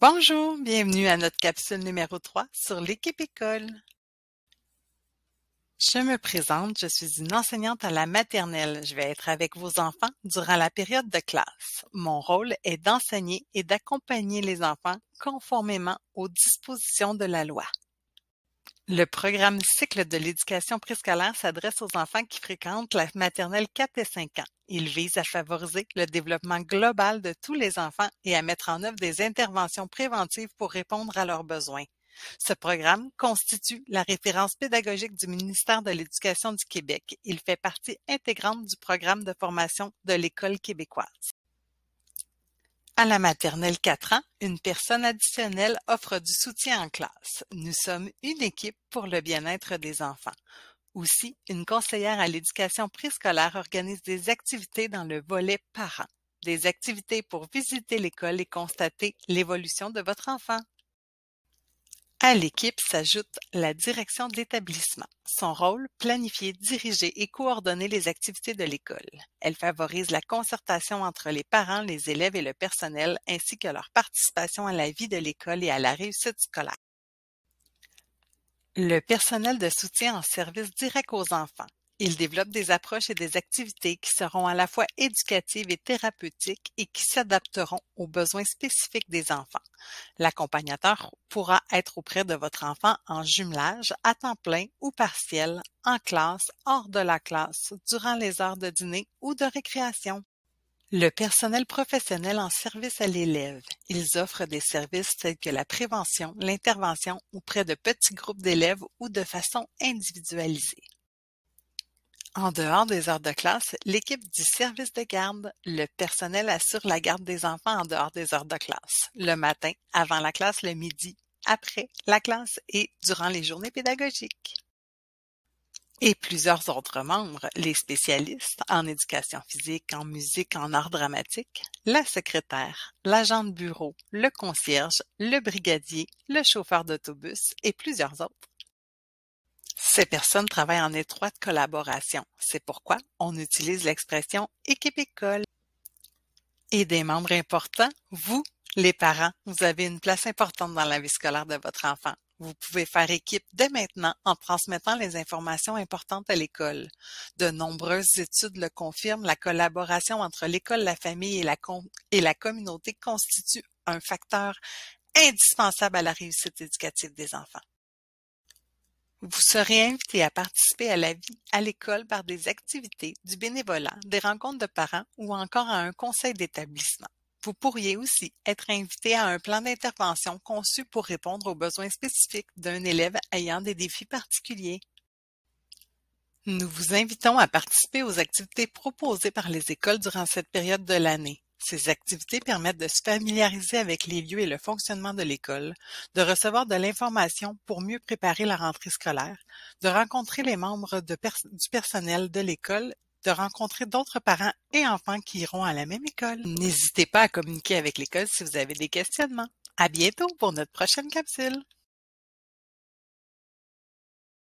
Bonjour, bienvenue à notre capsule numéro 3 sur l'équipe école. Je me présente, je suis une enseignante à la maternelle. Je vais être avec vos enfants durant la période de classe. Mon rôle est d'enseigner et d'accompagner les enfants conformément aux dispositions de la loi. Le programme Cycle de l'éducation préscolaire s'adresse aux enfants qui fréquentent la maternelle 4 et 5 ans. Il vise à favoriser le développement global de tous les enfants et à mettre en œuvre des interventions préventives pour répondre à leurs besoins. Ce programme constitue la référence pédagogique du ministère de l'Éducation du Québec. Il fait partie intégrante du programme de formation de l'École québécoise. À la maternelle 4 ans, une personne additionnelle offre du soutien en classe. Nous sommes une équipe pour le bien-être des enfants. Aussi, une conseillère à l'éducation préscolaire organise des activités dans le volet parents. Des activités pour visiter l'école et constater l'évolution de votre enfant. À l'équipe s'ajoute la direction de l'établissement. Son rôle, planifier, diriger et coordonner les activités de l'école. Elle favorise la concertation entre les parents, les élèves et le personnel, ainsi que leur participation à la vie de l'école et à la réussite scolaire. Le personnel de soutien en service direct aux enfants. Il développe des approches et des activités qui seront à la fois éducatives et thérapeutiques et qui s'adapteront aux besoins spécifiques des enfants. L'accompagnateur pourra être auprès de votre enfant en jumelage, à temps plein ou partiel, en classe, hors de la classe, durant les heures de dîner ou de récréation. Le personnel professionnel en service à l'élève. Ils offrent des services tels que la prévention, l'intervention auprès de petits groupes d'élèves ou de façon individualisée. En dehors des heures de classe, l'équipe du service de garde, le personnel assure la garde des enfants en dehors des heures de classe, le matin, avant la classe, le midi, après la classe et durant les journées pédagogiques. Et plusieurs autres membres, les spécialistes en éducation physique, en musique, en art dramatique, la secrétaire, l'agent de bureau, le concierge, le brigadier, le chauffeur d'autobus et plusieurs autres ces personnes travaillent en étroite collaboration, c'est pourquoi on utilise l'expression équipe-école. Et des membres importants, vous, les parents, vous avez une place importante dans la vie scolaire de votre enfant. Vous pouvez faire équipe dès maintenant en transmettant les informations importantes à l'école. De nombreuses études le confirment, la collaboration entre l'école, la famille et la, communauté constitue un facteur indispensable à la réussite éducative des enfants. Vous serez invité à participer à la vie à l'école par des activités, du bénévolat, des rencontres de parents ou encore à un conseil d'établissement. Vous pourriez aussi être invité à un plan d'intervention conçu pour répondre aux besoins spécifiques d'un élève ayant des défis particuliers. Nous vous invitons à participer aux activités proposées par les écoles durant cette période de l'année. Ces activités permettent de se familiariser avec les lieux et le fonctionnement de l'école, de recevoir de l'information pour mieux préparer la rentrée scolaire, de rencontrer les membres du personnel de l'école de rencontrer d'autres parents et enfants qui iront à la même école. N'hésitez pas à communiquer avec l'école si vous avez des questionnements. À bientôt pour notre prochaine capsule.